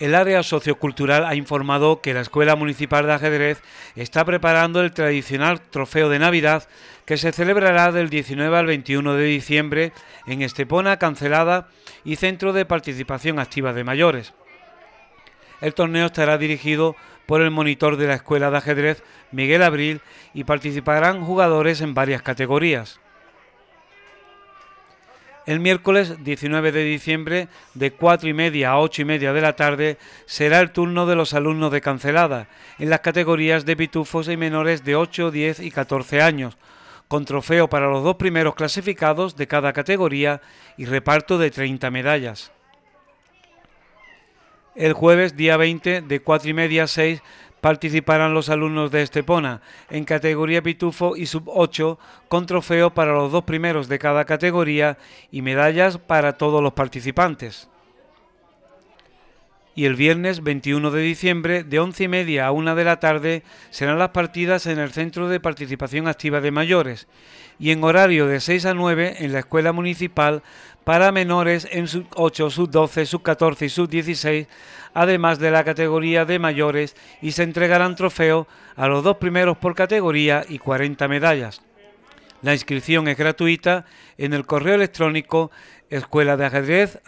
El área sociocultural ha informado que la Escuela Municipal de Ajedrez está preparando el tradicional trofeo de Navidad que se celebrará del 19 al 21 de diciembre en Estepona Cancelada y Centro de Participación Activa de Mayores. El torneo estará dirigido por el monitor de la Escuela de Ajedrez, Miguel Abril, y participarán jugadores en varias categorías. El miércoles 19 de diciembre, de 4 y media a 8 y media de la tarde, será el turno de los alumnos de Cancelada, en las categorías de pitufos y menores de 8, 10 y 14 años, con trofeo para los dos primeros clasificados de cada categoría y reparto de 30 medallas. El jueves, día 20, de 4 y media a 6, participarán los alumnos de Estepona en categoría Pitufo y Sub 8 con trofeo para los dos primeros de cada categoría y medallas para todos los participantes y el viernes 21 de diciembre de 11 y media a 1 de la tarde serán las partidas en el Centro de Participación Activa de Mayores y en horario de 6 a 9 en la Escuela Municipal para menores en sub 8, sub 12, sub 14 y sub 16, además de la categoría de mayores y se entregarán trofeos a los dos primeros por categoría y 40 medallas. La inscripción es gratuita en el correo electrónico escuela de ajedrez